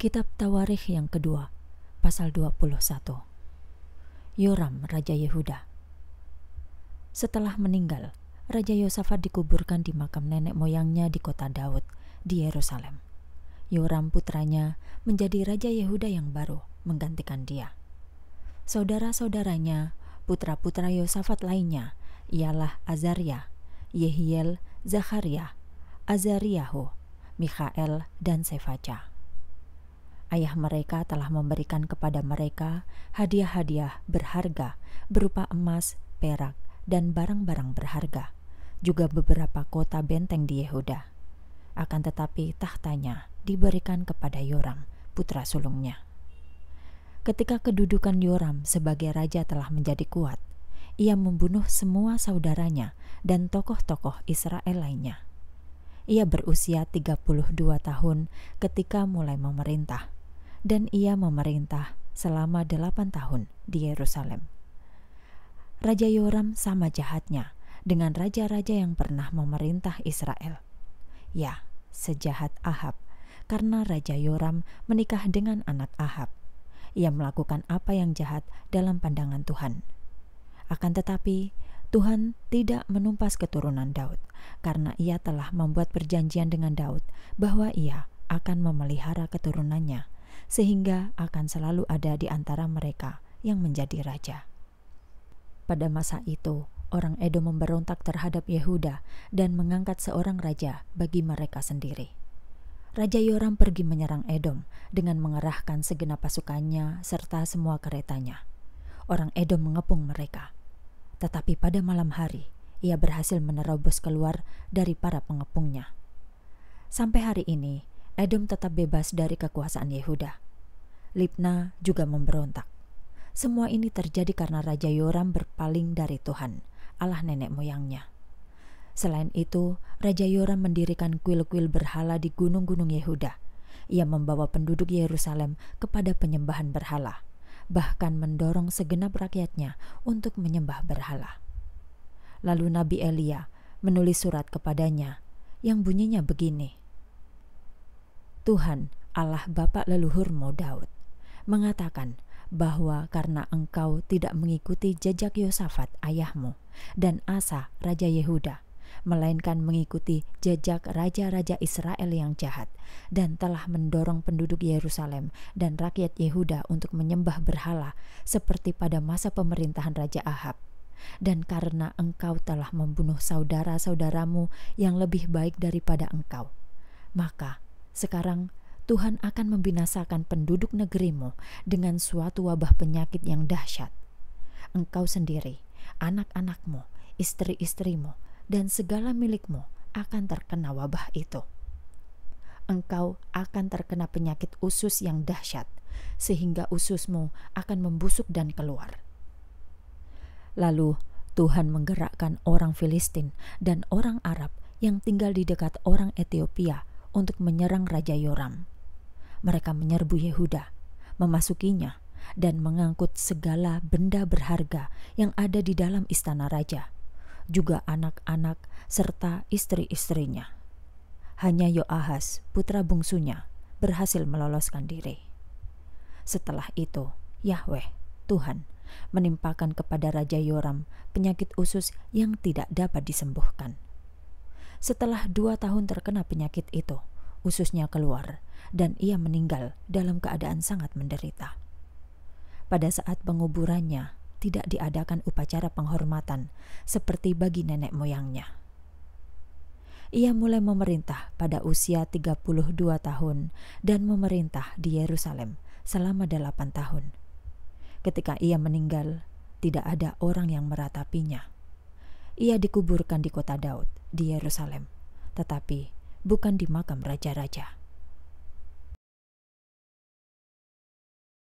Kitab Tawarikh yang kedua, pasal 21. Yoram, Raja Yehuda. Setelah meninggal, Raja Yosafat dikuburkan di makam nenek moyangnya di kota Daud, di Yerusalem. Yoram putranya menjadi Raja Yehuda yang baru, menggantikan dia. Saudara-saudaranya, putra-putra Yosafat lainnya, ialah Azaria, Yehiel, Zakaria, Azariahu, Mikhael, dan Sefaca ayah mereka telah memberikan kepada mereka hadiah-hadiah berharga berupa emas, perak, dan barang-barang berharga, juga beberapa kota benteng di Yehuda. Akan tetapi tahtanya diberikan kepada Yoram, putra sulungnya. Ketika kedudukan Yoram sebagai raja telah menjadi kuat, ia membunuh semua saudaranya dan tokoh-tokoh Israel lainnya. Ia berusia 32 tahun ketika mulai memerintah dan ia memerintah selama delapan tahun di Yerusalem. Raja Yoram sama jahatnya dengan raja-raja yang pernah memerintah Israel. Ya, sejahat Ahab, karena Raja Yoram menikah dengan anak Ahab. Ia melakukan apa yang jahat dalam pandangan Tuhan. Akan tetapi, Tuhan tidak menumpas keturunan Daud karena ia telah membuat perjanjian dengan Daud bahwa ia akan memelihara keturunannya sehingga akan selalu ada di antara mereka yang menjadi raja. Pada masa itu, orang Edom memberontak terhadap Yehuda dan mengangkat seorang raja bagi mereka sendiri. Raja Yoram pergi menyerang Edom dengan mengerahkan segenap pasukannya serta semua keretanya. Orang Edom mengepung mereka. Tetapi pada malam hari, ia berhasil menerobos keluar dari para pengepungnya. Sampai hari ini, Edom tetap bebas dari kekuasaan Yehuda. Libna juga memberontak. Semua ini terjadi karena Raja Yoram berpaling dari Tuhan, Allah nenek moyangnya. Selain itu, Raja Yoram mendirikan kuil-kuil berhala di gunung-gunung Yehuda. Ia membawa penduduk Yerusalem kepada penyembahan berhala, bahkan mendorong segenap rakyatnya untuk menyembah berhala. Lalu Nabi Elia menulis surat kepadanya yang bunyinya begini. Tuhan Allah Bapa leluhurmu Daud mengatakan bahwa karena engkau tidak mengikuti jejak Yosafat ayahmu dan Asa raja Yehuda melainkan mengikuti jejak raja-raja Israel yang jahat dan telah mendorong penduduk Yerusalem dan rakyat Yehuda untuk menyembah berhala seperti pada masa pemerintahan Raja Ahab. Dan karena engkau telah membunuh saudara-saudaramu yang lebih baik daripada engkau, maka sekarang Tuhan akan membinasakan penduduk negerimu dengan suatu wabah penyakit yang dahsyat. Engkau sendiri, anak-anakmu, istri-istrimu, dan segala milikmu akan terkena wabah itu. Engkau akan terkena penyakit usus yang dahsyat, sehingga ususmu akan membusuk dan keluar. Lalu Tuhan menggerakkan orang Filistin dan orang Arab yang tinggal di dekat orang Etiopia untuk menyerang Raja Yoram. Mereka menyerbu Yehuda, memasukinya, dan mengangkut segala benda berharga yang ada di dalam istana raja, juga anak-anak serta istri-istrinya. Hanya Yoahas, putra bungsunya, berhasil meloloskan diri. Setelah itu, Yahweh, Tuhan, menimpakan kepada Raja Yoram penyakit usus yang tidak dapat disembuhkan. Setelah dua tahun terkena penyakit itu, ususnya keluar dan ia meninggal dalam keadaan sangat menderita. Pada saat penguburannya, tidak diadakan upacara penghormatan seperti bagi nenek moyangnya. Ia mulai memerintah pada usia 32 tahun dan memerintah di Yerusalem selama 8 tahun. Ketika ia meninggal, tidak ada orang yang meratapinya. Ia dikuburkan di kota Daud di Yerusalem, tetapi bukan di makam raja-raja.